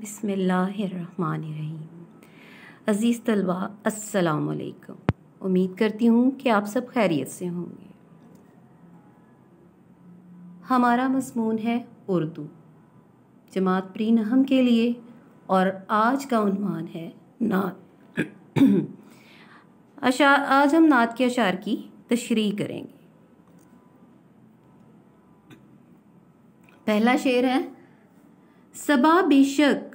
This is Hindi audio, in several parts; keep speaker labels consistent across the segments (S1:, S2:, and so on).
S1: बिसमीम अज़ीज़ तलबा असलकम उम्मीद करती हूँ कि आप सब खैरियत से होंगे हमारा मजमून है उर्दू जमात प्री नहम के लिए और आज का उन्वान है नात आज हम नात के अशार की तशरी करेंगे पहला शेर है सबा बेशक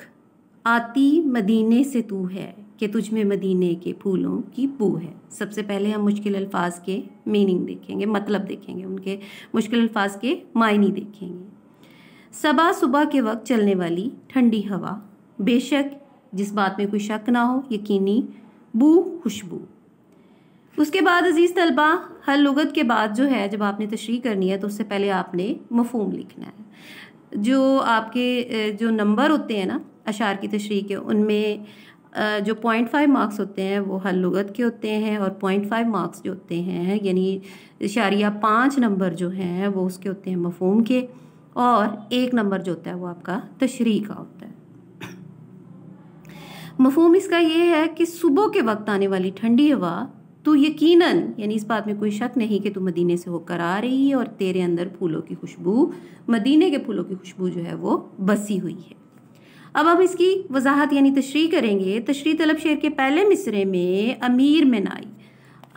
S1: आती मदीने से तू है कि तुझ में मदीने के फूलों की बू है सबसे पहले हम मुश्किल अल्फाज के मीनिंग देखेंगे मतलब देखेंगे उनके मुश्किल अल्फाज के मायने देखेंगे सबा सुबह के वक्त चलने वाली ठंडी हवा बेशक जिस बात में कोई शक ना हो यकीनी बू खुशबू उसके बाद अजीज़ तलबा हर लगत के बाद जो है जब आपने तशरी करनी है तो उससे पहले आपने मफहम लिखना है जो आपके जो नंबर होते हैं ना अशार की तशरी के उनमें जो पॉइंट फाइव मार्क्स होते हैं वो हर लगत के होते हैं और पॉइंट फाइव मार्क्स जो होते हैं यानी इशारिया पाँच नंबर जो हैं वो उसके होते हैं मफहम के और एक नंबर जो होता है वो आपका तशरी का होता है मफहम इसका ये है कि सुबह के वक्त आने वाली ठंडी हवा तो यकीनन यानी इस बात में कोई शक नहीं कि तू मदीने से होकर आ रही है और तेरे अंदर फूलों की खुशबू मदीने के फूलों की खुशबू जो है वो बसी हुई है अब हम इसकी वजाहत यानी तशरी करेंगे तशरी तलब शेर के पहले मिसरे में अमीर मनाई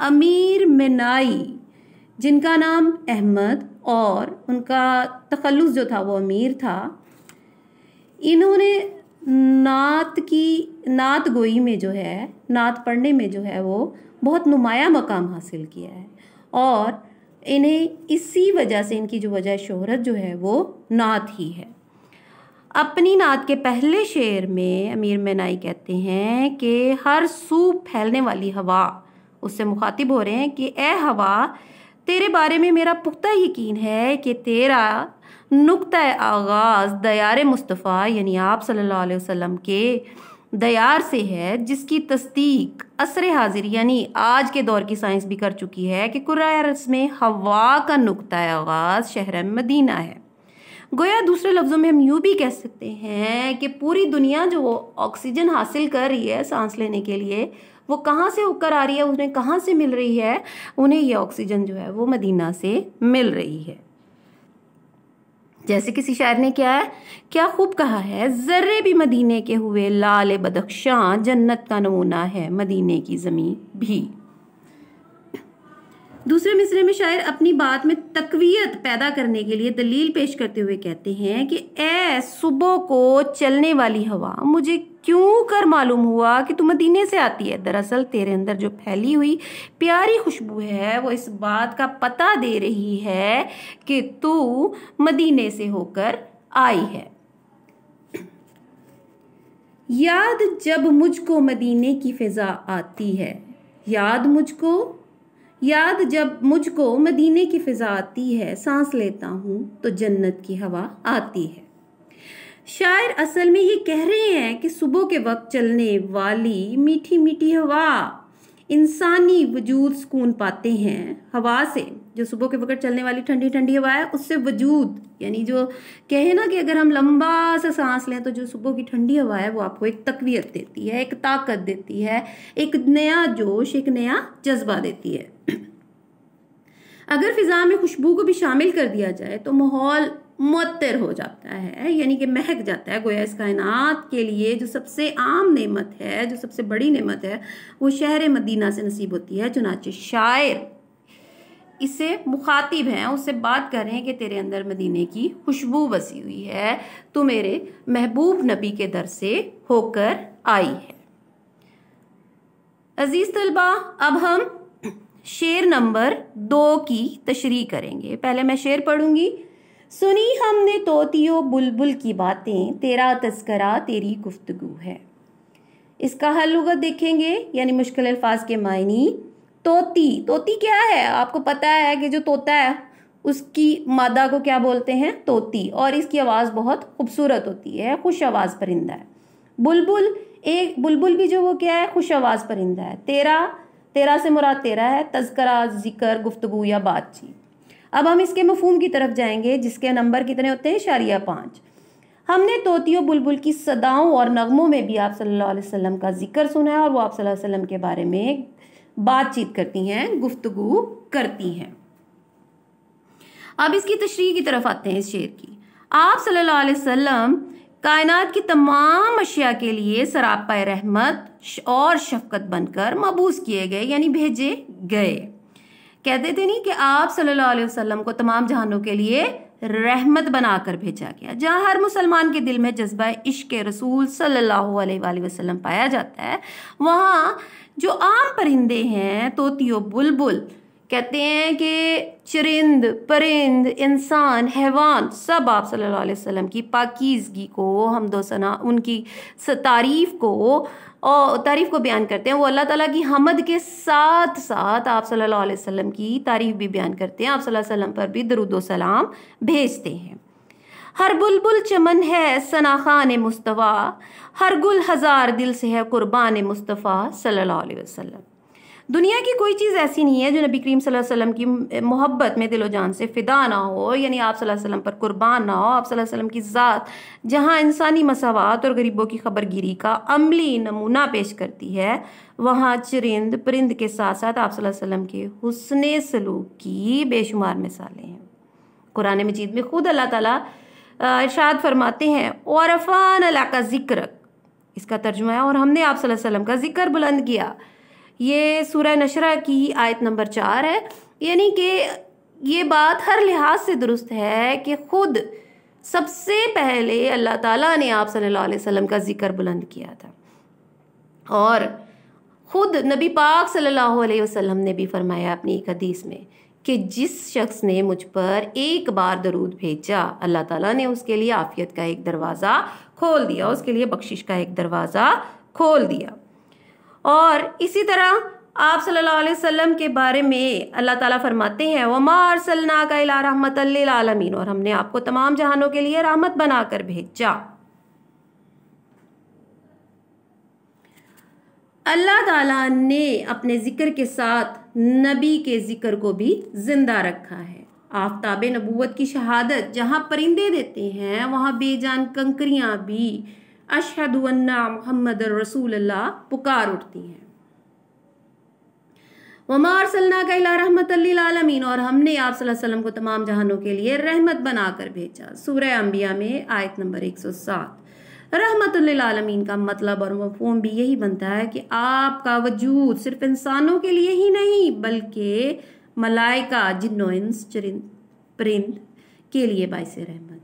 S1: अमीर मनाई जिनका नाम अहमद और उनका तखलस जो था वो अमीर था इन्होंने नात की नात गोई में जो है नात पढ़ने में जो है वो बहुत नुमाया मकाम हासिल किया है और इन्हें इसी वजह से इनकी जो वजह शोहरत जो है वो नात ही है अपनी नात के पहले शेर में अमीर मैनाई कहते हैं कि हर सू फैलने वाली हवा उससे मुखातिब हो रहे हैं कि ए हवा तेरे बारे में मेरा पुख्ता यकीन है कि तेरा नुक़ आगाज़ दयार मुस्तफ़ा यानी आप सल्लल्लाहु अलैहि वसल्लम के दयार से है जिसकी तस्दीक असर हाजिर यानी आज के दौर की साइंस भी कर चुकी है कि कुरास में हवा का नुक़ आगाज़ शहर मदीना है गोया दूसरे लफ्ज़ों में हम यूँ भी कह सकते हैं कि पूरी दुनिया जो ऑक्सीजन हासिल कर रही है सांस लेने के लिए वो कहाँ से होकर आ रही है उन्हें कहाँ से मिल रही है उन्हें ये ऑक्सीजन जो है वो मदीना से मिल रही है जैसे किसी शायर ने क्या है क्या खूब कहा है जर्रे भी मदीने के हुए लाल बदख्शां जन्नत का नमूना है मदीने की जमीन भी दूसरे मिसरे में शायर अपनी बात में तकवीत पैदा करने के लिए दलील पेश करते हुए कहते हैं कि ए सुबह को चलने वाली हवा मुझे क्यों कर मालूम हुआ कि तू मदीने से आती है दरअसल तेरे अंदर जो फैली हुई प्यारी खुशबू है वो इस बात का पता दे रही है कि तू मदीने से होकर आई है याद जब मुझको मदीने की फिज़ा आती है याद मुझको याद जब मुझको मदीने की फिज़ा आती है सांस लेता हूँ तो जन्नत की हवा आती है शायर असल में ये कह रहे हैं कि सुबह के वक्त चलने वाली मीठी मीठी हवा इंसानी वजूद सुकून पाते हैं हवा से जो सुबह के वक्त चलने वाली ठंडी ठंडी हवा है उससे वजूद यानी जो कहे ना कि अगर हम लंबा सा सांस लें तो जो सुबह की ठंडी हवा है वो आपको एक तकवीत देती है एक ताकत देती है एक नया जोश एक नया जज्बा देती है अगर फ़िज़ा में खुशबू को भी शामिल कर दिया जाए तो माहौल मतर हो जाता है यानी कि महक जाता है गोया इस कायनात के लिए जो सबसे आम नेमत है जो सबसे बड़ी नेमत है वो शहर मदीना से नसीब होती है चुनाचे शायर इससे मुखातिब हैं उससे बात कर रहे हैं कि तेरे अंदर मदीने की खुशबू बसी हुई है तो मेरे महबूब नबी के दर से होकर आई है अजीज़ तलबा अब हम शेर नंबर दो की तशरी करेंगे पहले मैं शेर पढ़ूंगी सुनी हमने तोतियो बुलबुल की बातें तेरा तस्करा तेरी गुफ्तगु है इसका हल लुगत देखेंगे यानी मुश्किल अल्फाज के मायने तोती तोती क्या है आपको पता है कि जो तोता है उसकी मादा को क्या बोलते हैं तोती और इसकी आवाज़ बहुत खूबसूरत होती है खुश आवाज़ परिंदा है बुलबुल एक बुलबुल भी जो वो क्या है खुश आवाज़ परिंदा है तेरा तेरह से मुराद तेरह है तस्करा जिक्र गुफ्तगु या बातचीत अब हम इसके मफहम की तरफ जाएंगे जिसके नंबर कितने होते हैं शारिया पाँच हमने तोती बुलबुल की सदाओं और नगमों में भी आप सल्लल्लाहु अलैहि वसल्लम का जिक्र सुना है और वो आप सल्लल्लाहु अलैहि वसल्लम के बारे में बातचीत करती हैं गुफ्तगु करती हैं अब इसकी तशरी की तरफ आते हैं इस शेर की आप सल्लल्लाहु अलैहि वसल्लम कायनात की तमाम अशिया के लिए सरापा रहमत और शफकत बनकर मबूस किए गए यानी भेजे गए कहते थे नहीं कि आप सल्लल्लाहु अलैहि वसल्लम को तमाम जहानों के लिए रहमत बनाकर भेजा गया जहाँ हर मुसलमान के दिल में जज्बा इश्क रसूल सल्लल्लाहु अलैहि वसल्लम पाया जाता है वहाँ जो आम परिंदे हैं तोती बुलबुल कहते हैं कि चरिंद परिंद इंसान हैवान सब आप सल्लल्लाहु अलैहि वसल्लम की पाकिजगी को हम दो सना उनकी तारीफ़ को और तारीफ़ को बयान करते हैं वो अल्लाह ताला की हमद के साथ साथ आप सल्लल्लाहु अलैहि वसल्लम की तारीफ़ भी बयान करते हैं आप सल्लल्लाहु अलैहि वसल्लम पर भी दरुद सलाम भेजते हैं हर बुलबुल चमन है सनाखान मुस्तफ़ा हर गुल हज़ार दिल से है क़ुरबान मुस्तफ़ा सल्लल्लाहु अलैहि वसल्लम दुनिया की कोई चीज़ ऐसी नहीं है जो नबी करीम वसल्लम की मोहब्बत में दिलो जान से फ़िदा ना हो यानी आप वसल्लम पर कुर्बान ना हो आप वसल्लम की ज़ात जहाँ इंसानी मसावत और गरीबों की खबरगिरी का अमली नमूना पेश करती है वहाँ चरिंद परिंद के साथ साथ आप वसल्लम के हुसन सलूक की बेशुमार मिसालें हैं कुरान मजीद में ख़ुद अल्लाह ताला इरशाद फ़रमाते हैं और अफ़ान अला का ज़िक्र इसका तर्जुमा है और हमने आप वसल्लम का ज़िक्र बुलंद किया ये सूर्य नशरा की आयत नंबर चार है यानी कि ये बात हर लिहाज से दुरुस्त है कि खुद सबसे पहले अल्लाह ताला ने आप सल्लल्लाहु अलैहि वसल्लम का जिक्र बुलंद किया था और खुद नबी पाक सल्लल्लाहु अलैहि वसल्लम ने भी फरमाया अपनी एक हदीस में कि जिस शख्स ने मुझ पर एक बार दरूद भेजा अल्लाह ताला ने उसके लिए आफियत का एक दरवाज़ा खोल दिया उसके लिए बख्शिश का एक दरवाज़ा खोल दिया और इसी तरह आप सल्लल्लाहु अलैहि वसल्लम के बारे में अल्लाह ताला फरमाते हैं वमा अरसलना का इला रहमत आलमीन और हमने आपको तमाम जहानों के लिए रहमत बनाकर भेजा अल्लाह ताला ने अपने ज़िक्र के साथ नबी के ज़िक्र को भी ज़िंदा रखा है आफ्ताब नबूवत की शहादत जहाँ परिंदे देते हैं वहाँ बेजान कंकरियाँ भी अशहदुन्ना मोहम्मद रसूल अल्लाह पुकार उठती हैं वमार सलना का रहमत आलमीन और हमने आप सल्लल्लाहु अलैहि वसल्लम को तमाम जहानों के लिए रहमत बनाकर भेजा सूर्य अम्बिया में आयत नंबर 107 रहमत आलमीन का मतलब और मफहम भी यही बनता है कि आपका वजूद सिर्फ इंसानों के लिए ही नहीं बल्कि मलाइका जिन्नो इंस परिंद के लिए बायस रहमत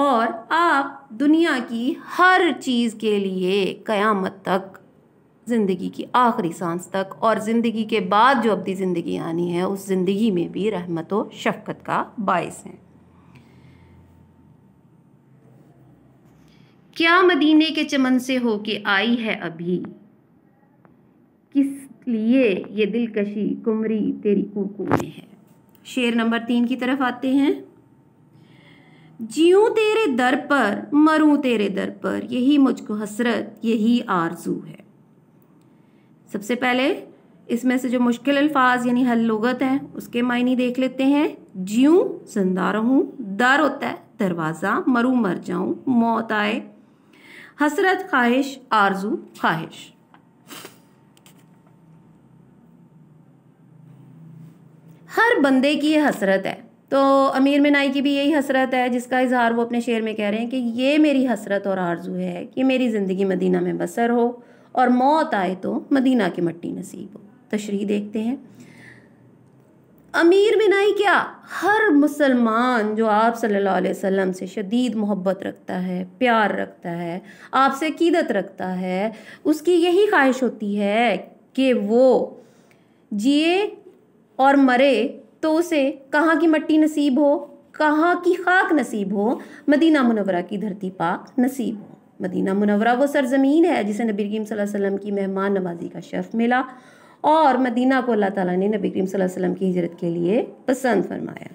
S1: और आप दुनिया की हर चीज़ के लिए क़यामत तक ज़िंदगी की आखिरी सांस तक और ज़िंदगी के बाद जो अपनी ज़िंदगी आनी है उस ज़िंदगी में भी रहमत व शफकत का बायस हैं क्या मदीने के चमन से होके आई है अभी किस लिए ये दिलकशी कुमरी तेरी कुकू में है शेर नंबर तीन की तरफ आते हैं जीऊँ तेरे दर पर मरूँ तेरे दर पर यही मुझको हसरत यही आरजू है सबसे पहले इसमें से जो मुश्किल अल्फाज यानी हल लगत हैं उसके मायने देख लेते हैं जीऊँ जिंदा रहूँ दर होता है दरवाज़ा मरू मर जाऊँ मौत आए हसरत ख्वाहिश आरजू ख्वाहिश हर बंदे की ये हसरत है तो अमीर मिनाई की भी यही हसरत है जिसका इजहार वो अपने शेर में कह रहे हैं कि ये मेरी हसरत और आरजू है कि मेरी ज़िंदगी मदीना में बसर हो और मौत आए तो मदीना की मट्टी नसीब हो तशरी देखते हैं अमीर बिनाई क्या हर मुसलमान जो आप सल्लल्लाहु अलैहि वसल्लम से शदीद मोहब्बत रखता है प्यार रखता है आपसे अकीदत रखता है उसकी यही ख्वाहिश होती है कि वो जिए और मरे तो उसे कहाँ की मट्टी नसीब हो कहाँ की खाक नसीब हो मदीना मुनवरा की धरती पाक नसीब हो मदीना मुनवरा वो सरजमीन है जिसे नबी करीम वसल्लम की मेहमान नवाजी का शर्फ मिला और मदीना को अल्लाह ताला ने नबी करीम वसल्लम की हिजरत के लिए पसंद फरमाया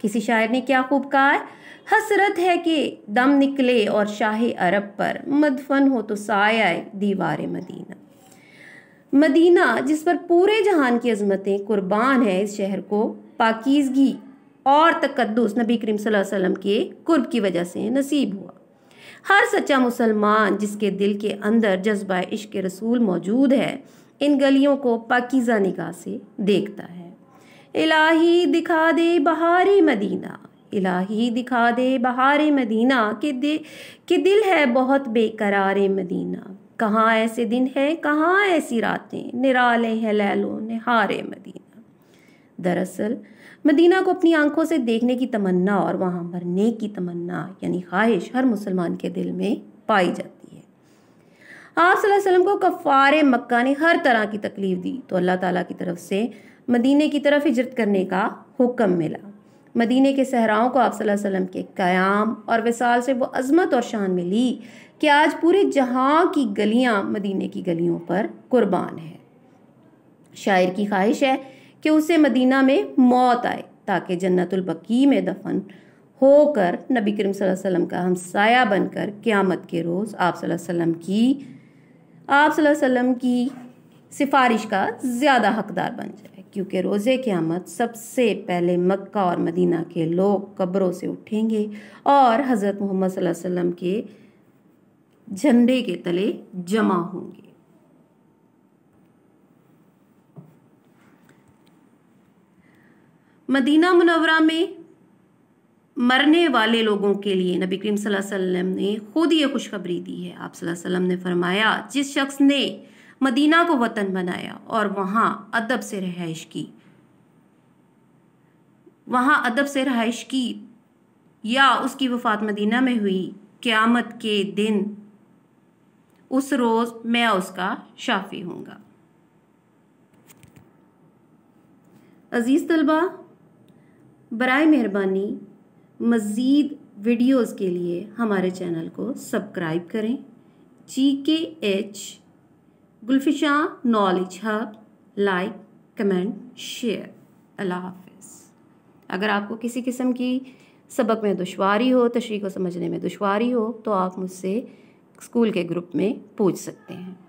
S1: किसी शायर ने क्या खूब कहा है हसरत है कि दम निकले और शाह अरब पर मदफन हो तो साया दीवार मदीना मदीना जिस पर पूरे जहान की अजमतें कुर्बान है इस शहर को पाकिजगी और तकदस नबी करीम वसल्लम के कुर्ब की वजह से नसीब हुआ हर सच्चा मुसलमान जिसके दिल के अंदर जज्बा इश्क रसूल मौजूद है इन गलियों को पाकिज़ा निगाह से देखता है इलाही दिखा दे बहार मदीना इलाही दिखा दे बहार मदीना के दे के दिल है बहुत बेकरार मदीना कहाँ ऐसे दिन हैं कहाँ ऐसी रातें निराले हैं लैलो निहारे मदीना दरअसल मदीना को अपनी आंखों से देखने की तमन्ना और वहाँ मरने की तमन्ना यानी ख्वाहिश हर मुसलमान के दिल में पाई जाती है आप वसल्लम को कफ़ार मक्का ने हर तरह की तकलीफ दी तो अल्लाह ताला की तरफ से मदीने की तरफ हिजरत करने का हुक्म मिला मदीने के सहराओं को आप वसल्लम के क़्याम और विसाल से वो अजमत और शान मिली कि आज पूरे जहाँ की गलियाँ मदीने की गलियों पर कुर्बान है शायर की ख्वाहिश है कि उसे मदीना में मौत आए ताकि जन्नतुलबकी में दफन होकर नबी करीम वसल्लम का हम साया बनकर क़्यामत के रोज़ आप वसल्लम की आप वसल्लम की सिफारिश का ज़्यादा हकदार बन जाए क्योंकि के क़्यामत सबसे पहले मक्का और मदीना के लोग कब्रों से उठेंगे और हज़रत मोहम्मद वसल्लम के झंडे के तले जमा होंगे मदीना मुनवरा में मरने वाले लोगों के लिए नबी करीम सल्लल्लाहु अलैहि वसल्लम ने खुद ये खुशखबरी दी है आप सल्लल्लाहु अलैहि वसल्लम ने फरमाया जिस शख्स ने मदीना को वतन बनाया और वहाँ अदब से रहाइश की वहाँ अदब से रहाइश की या उसकी वफात मदीना में हुई क़्यामत के दिन उस रोज़ मैं उसका शाफ़ी हूँगा अज़ीज़ तलबा बर मेहरबानी मज़ीद वीडियोज़ के लिए हमारे चैनल को सब्सक्राइब करें G K H Gulfisha knowledge hub like comment share अल्लाह हाफिज़ अगर आपको किसी किस्म की सबक में दुशारी हो तशरी को समझने में दुशारी हो तो आप मुझसे स्कूल के ग्रुप में पूछ सकते हैं